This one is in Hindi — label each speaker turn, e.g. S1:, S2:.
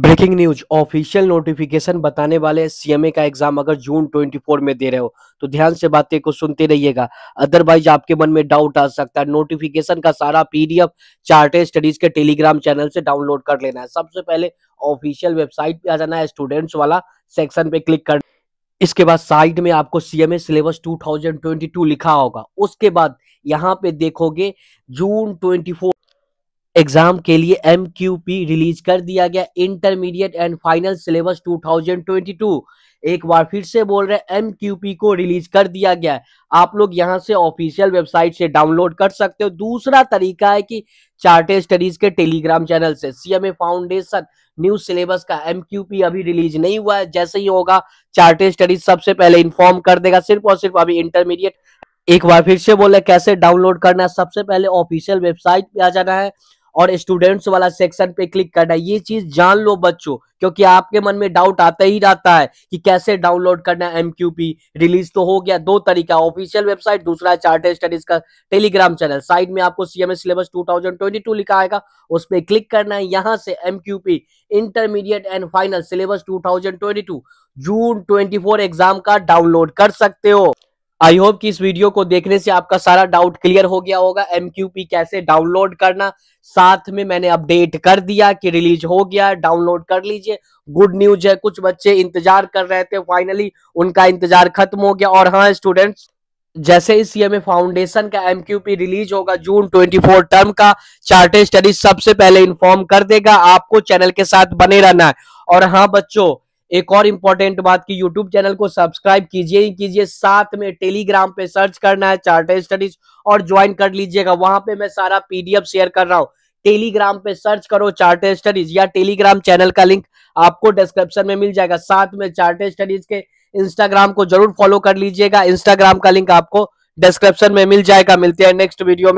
S1: ब्रेकिंग न्यूज ऑफिशियल नोटिफिकेशन बताने वाले सीएमए का एग्जाम अगर जून 24 में दे रहे हो तो ध्यान से बातें को सुनते रहिएगा अदरवाइज आपके मन में डाउट आ सकता है नोटिफिकेशन का सारा पीडीएफ चार्टेड स्टडीज के टेलीग्राम चैनल से डाउनलोड कर लेना है सबसे पहले ऑफिशियल वेबसाइट पे आ जाना है स्टूडेंट्स वाला सेक्शन पे क्लिक कर इसके बाद साइड में आपको सीएमए सिलेबस 2022 लिखा होगा उसके बाद यहाँ पे देखोगे जून ट्वेंटी एग्जाम के लिए एम रिलीज कर दिया गया इंटरमीडिएट एंड फाइनल सिलेबस 2022 एक बार फिर से बोल रहे हैं एम को रिलीज कर दिया गया है आप लोग यहां से ऑफिशियल वेबसाइट से डाउनलोड कर सकते हो दूसरा तरीका है कि चार्टे स्टडीज के टेलीग्राम चैनल से सीएमए फाउंडेशन न्यू सिलेबस का एम अभी रिलीज नहीं हुआ है जैसे ही होगा चार्टे स्टडीज सबसे पहले इन्फॉर्म कर देगा सिर्फ और सिर्फ अभी इंटरमीडिएट एक बार फिर से बोले कैसे डाउनलोड करना है सबसे पहले ऑफिशियल वेबसाइट पे आ जाना है और स्टूडेंट्स वाला सेक्शन पे क्लिक करना है ये चीज जान लो बच्चों क्योंकि आपके मन में डाउट आता ही रहता है कि कैसे डाउनलोड करना है एमक्यूपी रिलीज तो हो गया दो तरीका ऑफिशियल वेबसाइट दूसरा चार्ट स्टडीज का टेलीग्राम चैनल साइड में आपको सीएमएस सिलेबस टू लिखा आएगा उस पर क्लिक करना है यहाँ से MQP intermediate and final syllabus to June four exam का डाउनलोड कर सकते हो आई होप कि इस वीडियो को देखने से आपका सारा डाउट क्लियर हो गया होगा एमक्यूपी कैसे डाउनलोड करना साथ में मैंने अपडेट कर दिया कि रिलीज हो गया डाउनलोड कर लीजिए गुड न्यूज है कुछ बच्चे इंतजार कर रहे थे फाइनली उनका इंतजार खत्म हो गया और हाँ स्टूडेंट्स जैसे ही सीएमए फाउंडेशन का एमक्यूपी रिलीज होगा जून 24 टर्म का चार्टेड स्टडीज सबसे पहले इन्फॉर्म कर देगा आपको चैनल के साथ बने रहना है और हाँ बच्चों एक और इंपॉर्टेंट बात की यूट्यूब चैनल को सब्सक्राइब कीजिए ही कीजिए साथ में टेलीग्राम पे सर्च करना है चार्टर स्टडीज और ज्वाइन कर लीजिएगा वहां पे मैं सारा पीडीएफ शेयर कर रहा हूँ टेलीग्राम पे सर्च करो चार्टर स्टडीज या टेलीग्राम चैनल का लिंक आपको डिस्क्रिप्शन में मिल जाएगा साथ में चार्टर स्टडीज के इंस्टाग्राम को जरूर फॉलो कर लीजिएगा इंस्टाग्राम का लिंक आपको डिस्क्रिप्शन में मिल जाएगा मिलते हैं नेक्स्ट वीडियो में